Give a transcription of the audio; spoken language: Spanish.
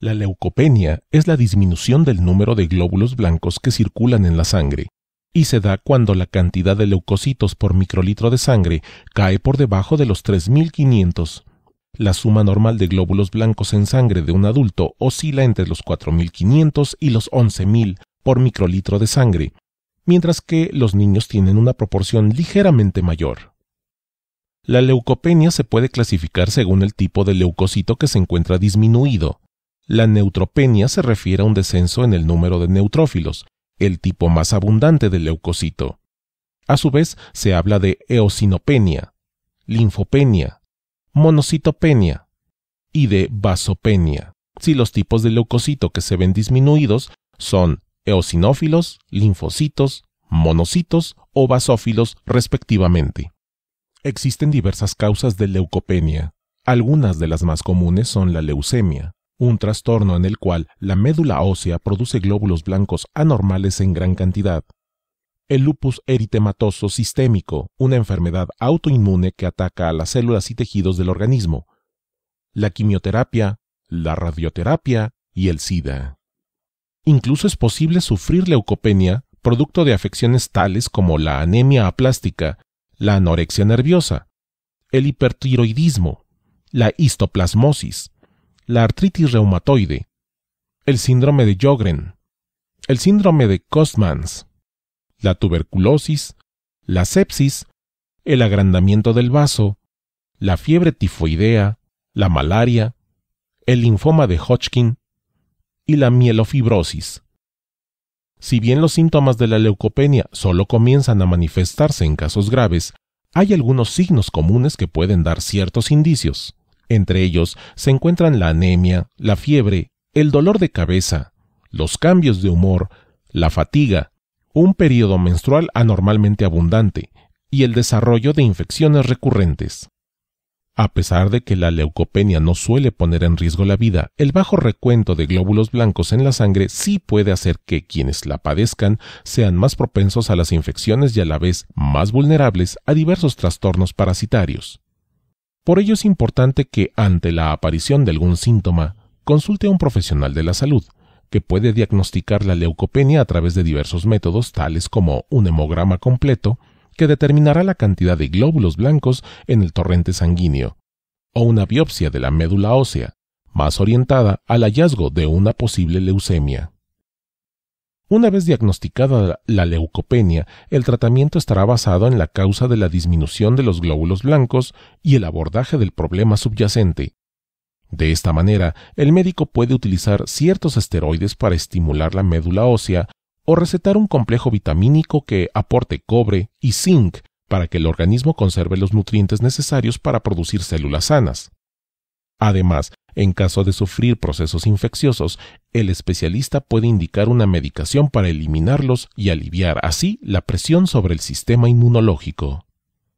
La leucopenia es la disminución del número de glóbulos blancos que circulan en la sangre y se da cuando la cantidad de leucocitos por microlitro de sangre cae por debajo de los 3500. La suma normal de glóbulos blancos en sangre de un adulto oscila entre los 4500 y los 11000 por microlitro de sangre, mientras que los niños tienen una proporción ligeramente mayor. La leucopenia se puede clasificar según el tipo de leucocito que se encuentra disminuido. La neutropenia se refiere a un descenso en el número de neutrófilos, el tipo más abundante del leucocito. A su vez, se habla de eosinopenia, linfopenia, monocitopenia y de vasopenia, si los tipos de leucocito que se ven disminuidos son eosinófilos, linfocitos, monocitos o basófilos respectivamente. Existen diversas causas de leucopenia. Algunas de las más comunes son la leucemia, un trastorno en el cual la médula ósea produce glóbulos blancos anormales en gran cantidad. El lupus eritematoso sistémico, una enfermedad autoinmune que ataca a las células y tejidos del organismo. La quimioterapia, la radioterapia y el SIDA. Incluso es posible sufrir leucopenia producto de afecciones tales como la anemia aplástica, la anorexia nerviosa, el hipertiroidismo, la histoplasmosis, la artritis reumatoide, el síndrome de Jogren, el síndrome de Costmans, la tuberculosis, la sepsis, el agrandamiento del vaso, la fiebre tifoidea, la malaria, el linfoma de Hodgkin y la mielofibrosis. Si bien los síntomas de la leucopenia solo comienzan a manifestarse en casos graves, hay algunos signos comunes que pueden dar ciertos indicios. Entre ellos se encuentran la anemia, la fiebre, el dolor de cabeza, los cambios de humor, la fatiga, un periodo menstrual anormalmente abundante y el desarrollo de infecciones recurrentes. A pesar de que la leucopenia no suele poner en riesgo la vida, el bajo recuento de glóbulos blancos en la sangre sí puede hacer que quienes la padezcan sean más propensos a las infecciones y a la vez más vulnerables a diversos trastornos parasitarios. Por ello es importante que, ante la aparición de algún síntoma, consulte a un profesional de la salud, que puede diagnosticar la leucopenia a través de diversos métodos, tales como un hemograma completo, que determinará la cantidad de glóbulos blancos en el torrente sanguíneo, o una biopsia de la médula ósea, más orientada al hallazgo de una posible leucemia. Una vez diagnosticada la leucopenia, el tratamiento estará basado en la causa de la disminución de los glóbulos blancos y el abordaje del problema subyacente. De esta manera, el médico puede utilizar ciertos esteroides para estimular la médula ósea o recetar un complejo vitamínico que aporte cobre y zinc para que el organismo conserve los nutrientes necesarios para producir células sanas. Además, en caso de sufrir procesos infecciosos, el especialista puede indicar una medicación para eliminarlos y aliviar así la presión sobre el sistema inmunológico.